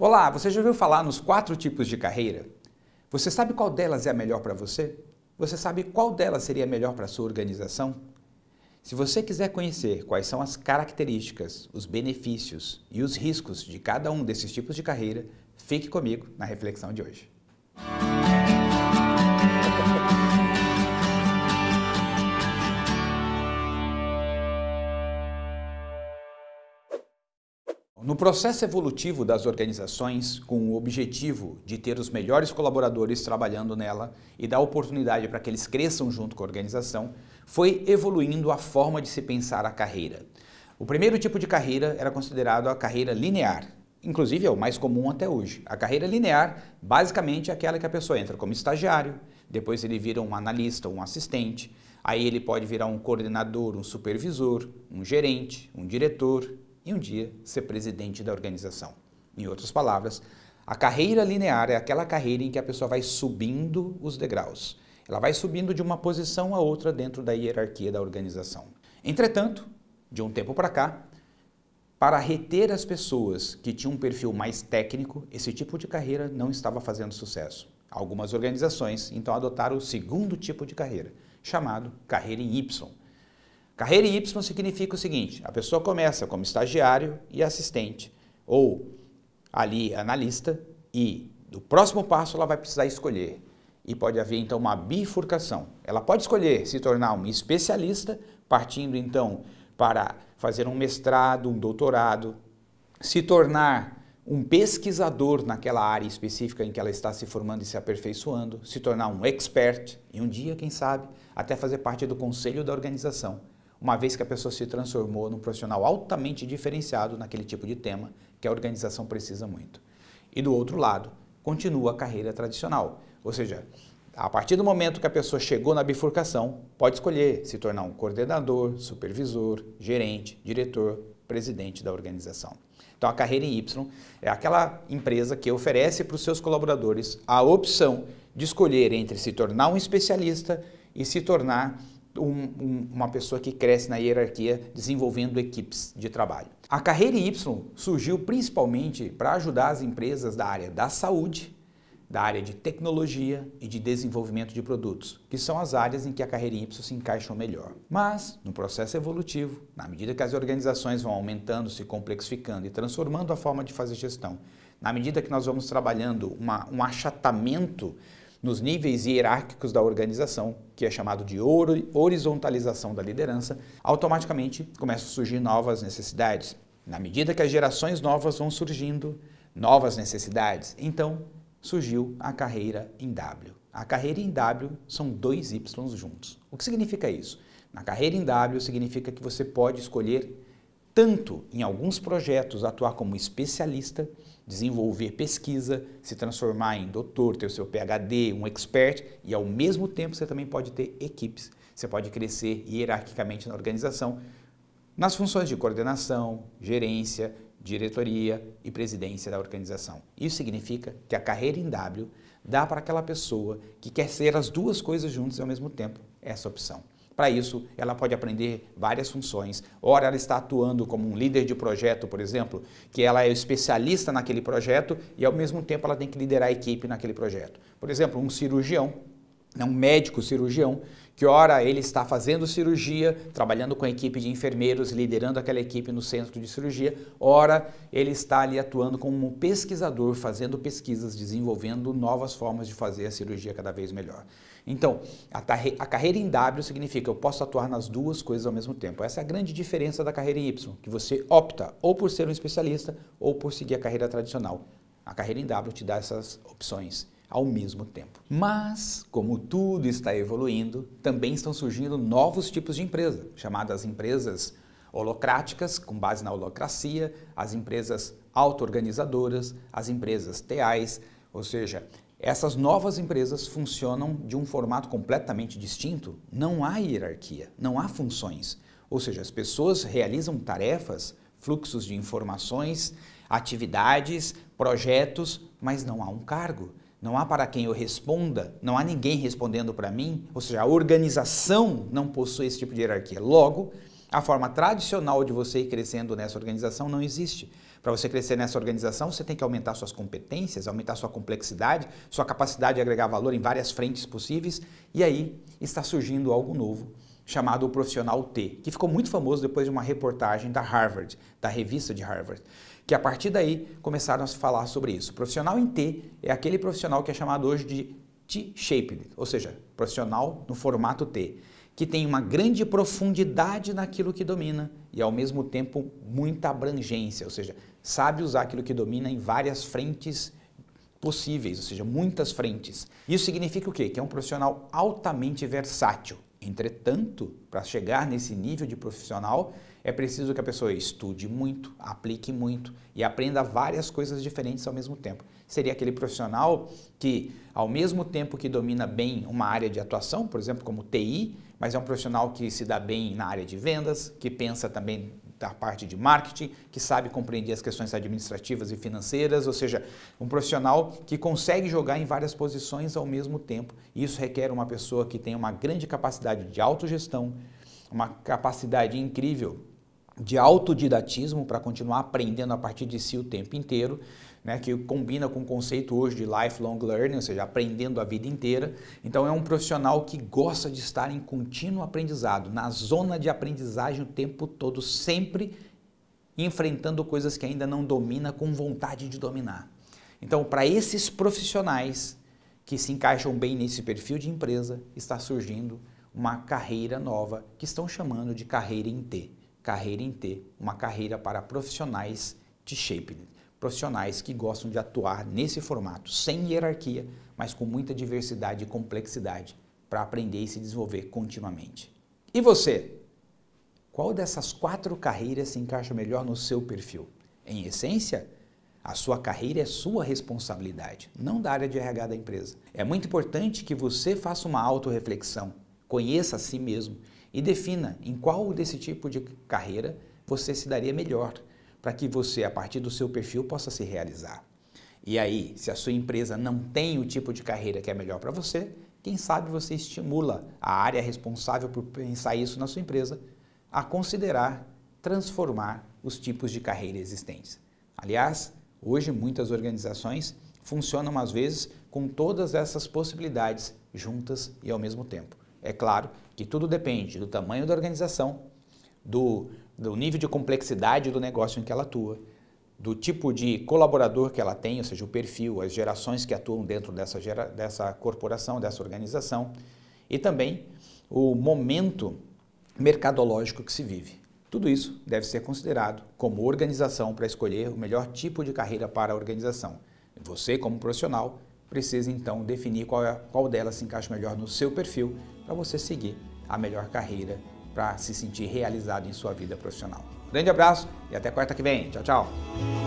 Olá, você já ouviu falar nos quatro tipos de carreira? Você sabe qual delas é a melhor para você? Você sabe qual delas seria melhor para sua organização? Se você quiser conhecer quais são as características, os benefícios e os riscos de cada um desses tipos de carreira, fique comigo na reflexão de hoje. No processo evolutivo das organizações, com o objetivo de ter os melhores colaboradores trabalhando nela e dar oportunidade para que eles cresçam junto com a organização, foi evoluindo a forma de se pensar a carreira. O primeiro tipo de carreira era considerado a carreira linear, inclusive é o mais comum até hoje. A carreira linear, basicamente, é aquela que a pessoa entra como estagiário, depois ele vira um analista, um assistente, aí ele pode virar um coordenador, um supervisor, um gerente, um diretor, e um dia ser presidente da organização. Em outras palavras, a carreira linear é aquela carreira em que a pessoa vai subindo os degraus. Ela vai subindo de uma posição a outra dentro da hierarquia da organização. Entretanto, de um tempo para cá, para reter as pessoas que tinham um perfil mais técnico, esse tipo de carreira não estava fazendo sucesso. Algumas organizações então adotaram o segundo tipo de carreira, chamado carreira em Y, Carreira Y significa o seguinte: a pessoa começa como estagiário e assistente, ou ali analista, e no próximo passo ela vai precisar escolher. E pode haver então uma bifurcação. Ela pode escolher se tornar um especialista, partindo então para fazer um mestrado, um doutorado, se tornar um pesquisador naquela área específica em que ela está se formando e se aperfeiçoando, se tornar um expert e um dia, quem sabe, até fazer parte do conselho da organização uma vez que a pessoa se transformou num profissional altamente diferenciado naquele tipo de tema que a organização precisa muito. E do outro lado, continua a carreira tradicional, ou seja, a partir do momento que a pessoa chegou na bifurcação, pode escolher se tornar um coordenador, supervisor, gerente, diretor, presidente da organização. Então, a carreira em Y é aquela empresa que oferece para os seus colaboradores a opção de escolher entre se tornar um especialista e se tornar um, um, uma pessoa que cresce na hierarquia desenvolvendo equipes de trabalho. A carreira Y surgiu principalmente para ajudar as empresas da área da saúde, da área de tecnologia e de desenvolvimento de produtos, que são as áreas em que a carreira Y se encaixam melhor. Mas, no processo evolutivo, na medida que as organizações vão aumentando, se complexificando e transformando a forma de fazer gestão, na medida que nós vamos trabalhando uma, um achatamento nos níveis hierárquicos da organização, que é chamado de horizontalização da liderança, automaticamente começam a surgir novas necessidades. Na medida que as gerações novas vão surgindo, novas necessidades, então surgiu a carreira em W. A carreira em W são dois Ys juntos. O que significa isso? Na carreira em W significa que você pode escolher tanto em alguns projetos atuar como especialista, desenvolver pesquisa, se transformar em doutor, ter o seu PhD, um expert e ao mesmo tempo você também pode ter equipes. Você pode crescer hierarquicamente na organização nas funções de coordenação, gerência, diretoria e presidência da organização. Isso significa que a carreira em W dá para aquela pessoa que quer ser as duas coisas juntas ao mesmo tempo essa opção. Para isso, ela pode aprender várias funções. Ora, ela está atuando como um líder de projeto, por exemplo, que ela é especialista naquele projeto e, ao mesmo tempo, ela tem que liderar a equipe naquele projeto. Por exemplo, um cirurgião, né, um médico cirurgião, que ora ele está fazendo cirurgia, trabalhando com a equipe de enfermeiros, liderando aquela equipe no centro de cirurgia, ora ele está ali atuando como um pesquisador, fazendo pesquisas, desenvolvendo novas formas de fazer a cirurgia cada vez melhor. Então, a, carreira em W significa que eu posso atuar nas duas coisas ao mesmo tempo. Essa é a grande diferença da carreira em Y, que você opta ou por ser um especialista ou por seguir a carreira tradicional. A carreira em W te dá essas opções ao mesmo tempo. Mas, como tudo está evoluindo, também estão surgindo novos tipos de empresa, chamadas empresas holocráticas, com base na holocracia, as empresas auto-organizadoras, as empresas teais. ou seja, essas novas empresas funcionam de um formato completamente distinto. Não há hierarquia, não há funções. Ou seja, as pessoas realizam tarefas, fluxos de informações, atividades, projetos, mas não há um cargo. Não há para quem eu responda, não há ninguém respondendo para mim, ou seja, a organização não possui esse tipo de hierarquia. Logo, a forma tradicional de você ir crescendo nessa organização não existe. Para você crescer nessa organização, você tem que aumentar suas competências, aumentar sua complexidade, sua capacidade de agregar valor em várias frentes possíveis, e aí está surgindo algo novo, chamado o profissional T, que ficou muito famoso depois de uma reportagem da Harvard, da revista de Harvard que a partir daí começaram a se falar sobre isso. profissional em T é aquele profissional que é chamado hoje de T-shaped, ou seja, profissional no formato T, que tem uma grande profundidade naquilo que domina e ao mesmo tempo muita abrangência, ou seja, sabe usar aquilo que domina em várias frentes possíveis, ou seja, muitas frentes. Isso significa o quê? Que é um profissional altamente versátil. Entretanto, para chegar nesse nível de profissional, é preciso que a pessoa estude muito, aplique muito e aprenda várias coisas diferentes ao mesmo tempo. Seria aquele profissional que, ao mesmo tempo que domina bem uma área de atuação, por exemplo, como TI, mas é um profissional que se dá bem na área de vendas, que pensa também da parte de marketing, que sabe compreender as questões administrativas e financeiras, ou seja, um profissional que consegue jogar em várias posições ao mesmo tempo. Isso requer uma pessoa que tenha uma grande capacidade de autogestão, uma capacidade incrível de autodidatismo para continuar aprendendo a partir de si o tempo inteiro, né, que combina com o conceito hoje de lifelong learning, ou seja, aprendendo a vida inteira. Então é um profissional que gosta de estar em contínuo aprendizado, na zona de aprendizagem o tempo todo, sempre enfrentando coisas que ainda não domina com vontade de dominar. Então, para esses profissionais que se encaixam bem nesse perfil de empresa, está surgindo uma carreira nova que estão chamando de carreira em T carreira em T, uma carreira para profissionais de shaping, profissionais que gostam de atuar nesse formato, sem hierarquia, mas com muita diversidade e complexidade, para aprender e se desenvolver continuamente. E você? Qual dessas quatro carreiras se encaixa melhor no seu perfil? Em essência, a sua carreira é sua responsabilidade, não da área de RH da empresa. É muito importante que você faça uma autorreflexão, conheça a si mesmo e defina em qual desse tipo de carreira você se daria melhor, para que você, a partir do seu perfil, possa se realizar. E aí, se a sua empresa não tem o tipo de carreira que é melhor para você, quem sabe você estimula a área responsável por pensar isso na sua empresa a considerar transformar os tipos de carreira existentes. Aliás, hoje muitas organizações funcionam às vezes com todas essas possibilidades juntas e ao mesmo tempo. É claro que tudo depende do tamanho da organização, do, do nível de complexidade do negócio em que ela atua, do tipo de colaborador que ela tem, ou seja, o perfil, as gerações que atuam dentro dessa, gera, dessa corporação, dessa organização, e também o momento mercadológico que se vive. Tudo isso deve ser considerado como organização para escolher o melhor tipo de carreira para a organização. Você, como profissional, precisa então definir qual, é, qual delas se encaixa melhor no seu perfil para você seguir a melhor carreira para se sentir realizado em sua vida profissional. Grande abraço e até quarta que vem. Tchau, tchau.